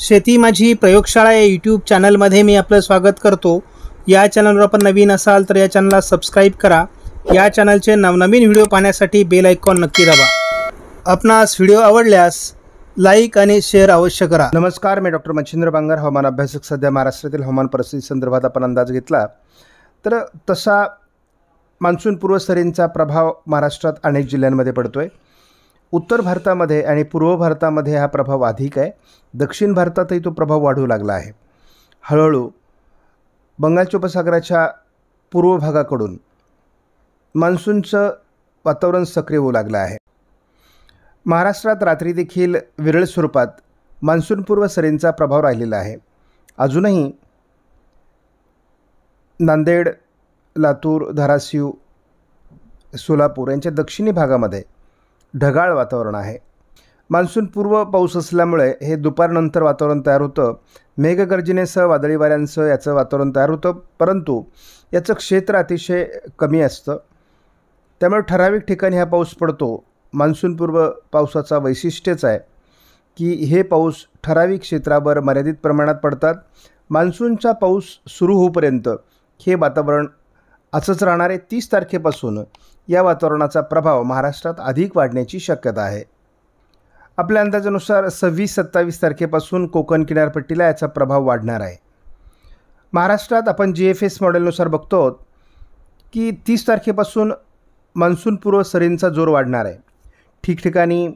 शेती माझी प्रयोगशाळा या यूट्यूब चॅनलमध्ये मी आपलं स्वागत करतो या चॅनलवर आपण नवीन असाल तर या चॅनलला सबस्क्राईब करा या चॅनलचे नवनवीन व्हिडिओ पाहण्यासाठी बेल ऐकॉन नक्की दाबा आपणास व्हिडिओ आवडल्यास लाईक आणि शेअर अवश्य करा नमस्कार मी डॉक्टर मच्छिंद्र बांगर हवामान अभ्यासक सध्या महाराष्ट्रातील हवामान परिस्थिती संदर्भात आपण अंदाज घेतला तर तसा मान्सून सरींचा प्रभाव महाराष्ट्रात अनेक जिल्ह्यांमध्ये पडतो आहे उत्तर भारतामध्ये आणि पूर्व भारतामध्ये हा प्रभाव अधिक आहे दक्षिण भारतातही तो प्रभाव वाढू लागला आहे हळूहळू बंगालच्या उपसागराच्या पूर्व भागाकडून मान्सूनचं वातावरण सक्रिय होऊ लागलं आहे महाराष्ट्रात रात्री देखील विरळ स्वरूपात मान्सूनपूर्व सरींचा प्रभाव राहिलेला आहे अजूनही नांदेड लातूर धाराशिव सोलापूर यांच्या दक्षिणी भागामध्ये ढगाळ वातावरण आहे मान्सूनपूर्व पाऊस असल्यामुळे हे दुपारनंतर वातावरण तयार होतं मेघगर्जनेसह वादळी वाऱ्यांसह याचं वातावरण तयार होतं परंतु याचं क्षेत्र अतिशय कमी असतं त्यामुळे ठराविक ठिकाणी हा पाऊस पडतो मान्सूनपूर्व पावसाचा वैशिष्ट्यच आहे की हे पाऊस ठराविक क्षेत्रावर मर्यादित प्रमाणात पडतात मान्सूनचा पाऊस सुरू होऊपर्यंत हे वातावरण असंच राहणार आहे तीस तारखेपासून या वातावरणाचा प्रभाव महाराष्ट्रात अधिक वाढण्याची शक्यता आहे आपल्या अंदाजानुसार सव्वीस सत्तावीस तारखेपासून कोकण किनारपट्टीला याचा प्रभाव वाढणार आहे महाराष्ट्रात आपण जी एफ एस मॉडेलनुसार बघतो की तीस तारखेपासून मान्सूनपूर्व सरींचा जोर वाढणार आहे ठिकठिकाणी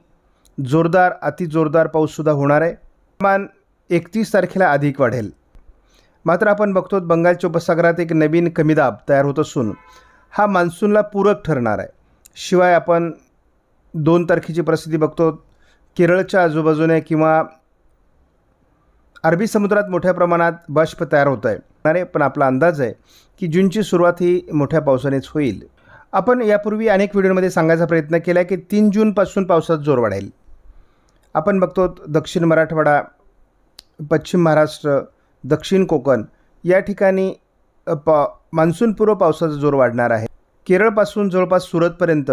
जोरदार अतिजोरदार पाऊससुद्धा होणार आहे हवामान एकतीस तारखेला अधिक वाढेल मात्र आपण बघतो बंगालच्या उपसागरात एक नवीन कमीदाब तयार होत असून हा मान्सूनला पूरक ठरणार आहे शिवाय आपण दोन तारखेची परिस्थिती बघतो केरळच्या आजूबाजूने किंवा अरबी समुद्रात मोठ्या प्रमाणात बाष्प तयार होत आहे पण आपला अंदाज आहे की जूनची सुरुवात ही मोठ्या पावसानेच होईल आपण यापूर्वी अनेक व्हिडिओमध्ये सांगायचा प्रयत्न केला की तीन जूनपासून पावसात जोर वाढेल आपण बघतो दक्षिण मराठवाडा पश्चिम महाराष्ट्र दक्षिण कोकण या ठिकाणी मान्सूनपूर्व पावसाचा जोर वाढणार आहे केरळपासून जवळपास सुरतपर्यंत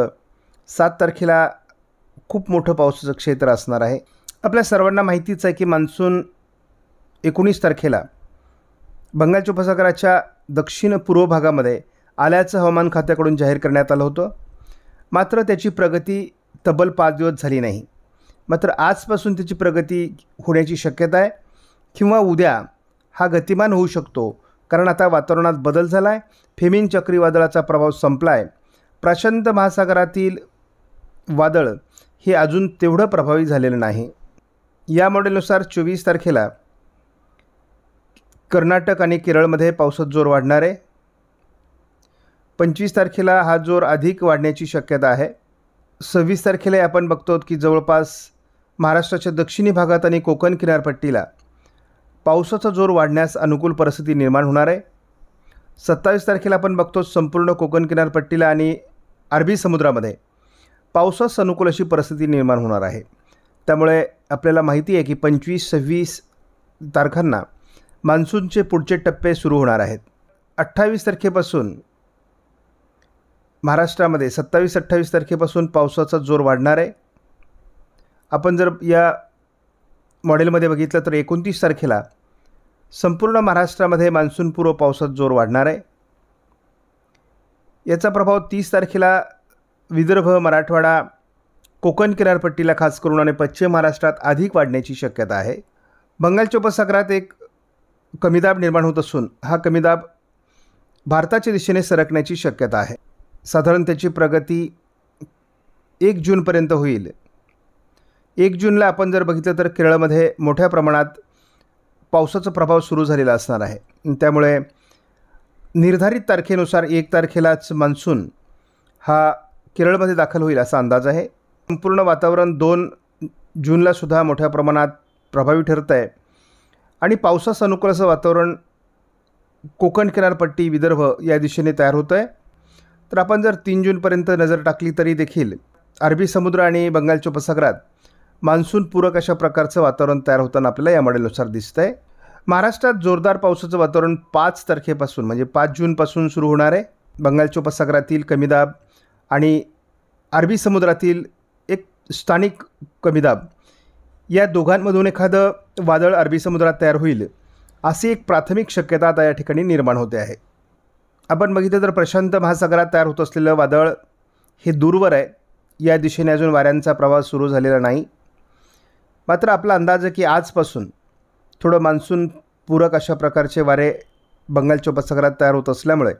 सात तारखेला खूप मोठं पावसाचं क्षेत्र असणार आहे आपल्या सर्वांना माहितीच आहे की मान्सून एकोणीस तारखेला बंगालच्या उपसागराच्या दक्षिण पूर्व भागामध्ये आल्याचं हवामान खात्याकडून जाहीर करण्यात आलं होतं मात्र त्याची प्रगती तब्बल पाच दिवस झाली नाही मात्र आजपासून त्याची प्रगती होण्याची शक्यता आहे किंवा उद्या हा गतिमान होऊ शकतो कारण आता वातावरणात बदल झाला आहे फेमिन चक्रीवादळाचा प्रभाव संपला आहे प्रशांत महासागरातील वादळ हे अजून तेवढं प्रभावी झालेलं नाही या मॉडेलनुसार चोवीस तारखेला कर्नाटक आणि केरळमध्ये पावसात जोर वाढणार आहे पंचवीस तारखेला हा जोर अधिक वाढण्याची शक्यता आहे सव्वीस तारखेला आपण बघतो की जवळपास महाराष्ट्राच्या दक्षिणी भागात आणि कोकण किनारपट्टीला पावसाचा जोर वाढण्यास अनुकूल परिस्थिती निर्माण होणार आहे सत्तावीस तारखेला आपण बघतो संपूर्ण कोकण किनारपट्टीला आणि अरबी समुद्रामध्ये पावसास अनुकूल अशी परिस्थिती निर्माण होणार आहे त्यामुळे आपल्याला माहिती आहे की पंचवीस सव्वीस तारखांना मान्सूनचे पुढचे टप्पे सुरू होणार आहेत अठ्ठावीस तारखेपासून महाराष्ट्रामध्ये सत्तावीस अठ्ठावीस तारखेपासून पावसाचा जोर वाढणार आहे आपण जर या मॉडेलमध्ये बघितलं तर एकोणतीस तारखेला संपूर्ण महाराष्ट्रामध्ये मान्सूनपूर्व पावसात जोर वाढणार आहे याचा प्रभाव तीस तारखेला विदर्भ मराठवाडा कोकण किनारपट्टीला खास करून आणि पश्चिम महाराष्ट्रात अधिक वाढण्याची शक्यता आहे बंगालच्या उपसागरात एक कमीदाब निर्माण होत असून हा कमीदाब भारताच्या दिशेने सरकण्याची शक्यता आहे साधारण त्याची प्रगती एक जूनपर्यंत होईल एक जूनला आपण जर बघितलं तर केरळमध्ये मोठ्या प्रमाणात पावसाचा प्रभाव सुरू झालेला असणार आहे त्यामुळे निर्धारित तारखेनुसार एक तारखेलाच मान्सून हा केरळमध्ये दाखल होईल असा अंदाज आहे संपूर्ण वातावरण दोन जूनलासुद्धा मोठ्या प्रमाणात प्रभावी ठरत आहे आणि पावसास अनुकूल असं वातावरण कोकण किनारपट्टी विदर्भ या दिशेने तयार होतं आहे तर आपण जर तीन जूनपर्यंत नजर टाकली तरी देखील अरबी समुद्र आणि बंगालच्या उपसागरात मान्सूनपूरक अशा प्रकारचं वातावरण तयार होताना आपल्याला या मॉडेलनुसार दिसतं आहे महाराष्ट्रात जोरदार पावसाचं वातावरण पाच तारखेपासून म्हणजे पाच जूनपासून सुरू होणार आहे बंगालच्या उपसागरातील कमीदाब आणि अरबी समुद्रातील एक स्थानिक कमीदाब या दोघांमधून एखादं वादळ अरबी समुद्रात तयार होईल अशी एक प्राथमिक शक्यता आता या ठिकाणी निर्माण होते आहे आपण बघितलं तर प्रशांत महासागरात तयार होत असलेलं वादळ हे दूरवर आहे या दिशेने अजून वाऱ्यांचा प्रवास सुरू झालेला नाही मात्र आपला अंदाज आहे की आजपासून थोडं मान्सून पूरक अशा प्रकारचे वारे बंगालच्या उपसागरात तयार होत असल्यामुळे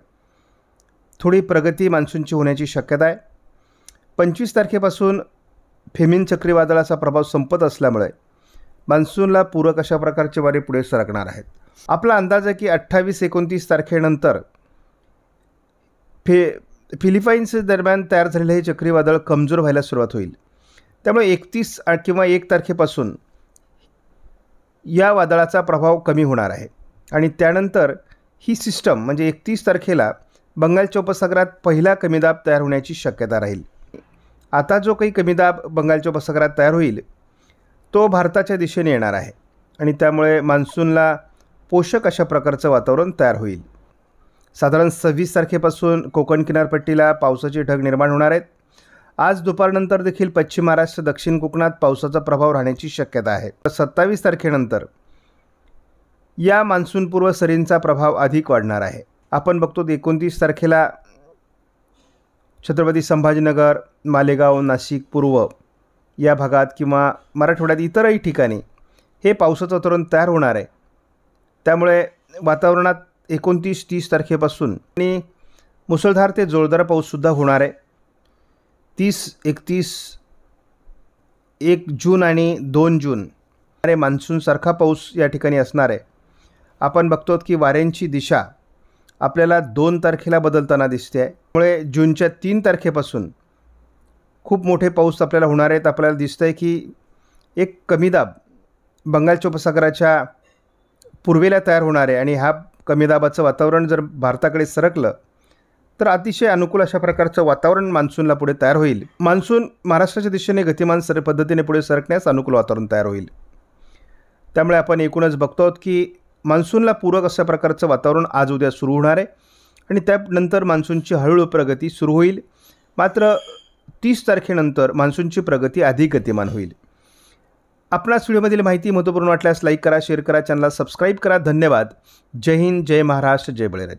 थोडी प्रगती मान्सूनची होण्याची शक्यता आहे पंचवीस तारखेपासून फेमिन चक्रीवादळाचा प्रभाव संपत असल्यामुळे मान्सूनला पूरक अशा प्रकारचे वारे पुढे सरकणार आहेत आपला अंदाज आहे की अठ्ठावीस एकोणतीस तारखेनंतर फे फिलिपाईन्स दरम्यान तयार झालेले हे चक्रीवादळ कमजोर व्हायला सुरुवात होईल त्यामुळे एकतीस किंवा एक तारखेपासून या वादळाचा प्रभाव कमी होणार आहे आणि त्यानंतर ही सिस्टम म्हणजे एकतीस तारखेला बंगालच्या उपसागरात पहिला कमीदाब तयार होण्याची शक्यता राहील आता जो काही कमीदाब बंगालच्या उपसागरात तयार होईल तो भारताच्या दिशेने येणार आहे आणि त्यामुळे मान्सूनला पोषक अशा प्रकारचं वातावरण तयार होईल साधारण सव्वीस तारखेपासून कोकण किनारपट्टीला पावसाचे ढग निर्माण होणार आहेत आज दुपारनंतर देखील पश्चिम महाराष्ट्र दक्षिण कोकणात पावसाचा प्रभाव राहण्याची शक्यता आहे तर सत्तावीस तारखेनंतर या मान्सूनपूर्व सरींचा प्रभाव अधिक वाढणार आहे आपण बघतो एकोणतीस तारखेला छत्रपती संभाजीनगर मालेगाव नाशिक पूर्व या भागात किंवा मराठवाड्यात इतरही ठिकाणी हे पावसाचं तरुण तयार होणार आहे त्यामुळे वातावरणात एकोणतीस तीस तारखेपासून आणि मुसळधार ते जोरदार पाऊससुद्धा होणार आहे तीस एकतीस एक जून आणि दोन जून अरे मान्सूनसारखा पाऊस या ठिकाणी असणार आहे आपण बघतो की वाऱ्यांची दिशा आपल्याला दोन तारखेला बदलताना दिसते आहे त्यामुळे जूनच्या तीन तारखेपासून खूप मोठे पाऊस आपल्याला होणार आहेत आपल्याला दिसतं आहे की एक कमी दाब बंगालच्या उपसागराच्या पूर्वेला तयार होणार आहे आणि ह्या कमी वातावरण जर भारताकडे सरकलं तर अतिशय अनुकूल अशा प्रकारचं वातावरण मान्सूनला पुढे तयार होईल मान्सून महाराष्ट्राच्या दिशेने गतिमान सर पद्धतीने पुढे सरकण्यास अनुकूल वातावरण तयार होईल त्यामुळे आपण एकूणच बघतो आहोत की मान्सूनला पूरक अशा प्रकारचं वातावरण आज उद्या सुरू होणार आहे आणि त्यानंतर मान्सूनची हळूहळू प्रगती सुरू होईल मात्र तीस तारखेनंतर मान्सूनची प्रगती अधिक गतिमान होईल आपणास व्हिडिओमधील माहिती महत्त्वपूर्ण वाटल्यास लाईक करा शेअर करा चॅनलला सबस्क्राईब करा धन्यवाद जय हिंद जय महाराष्ट्र जय बळीराज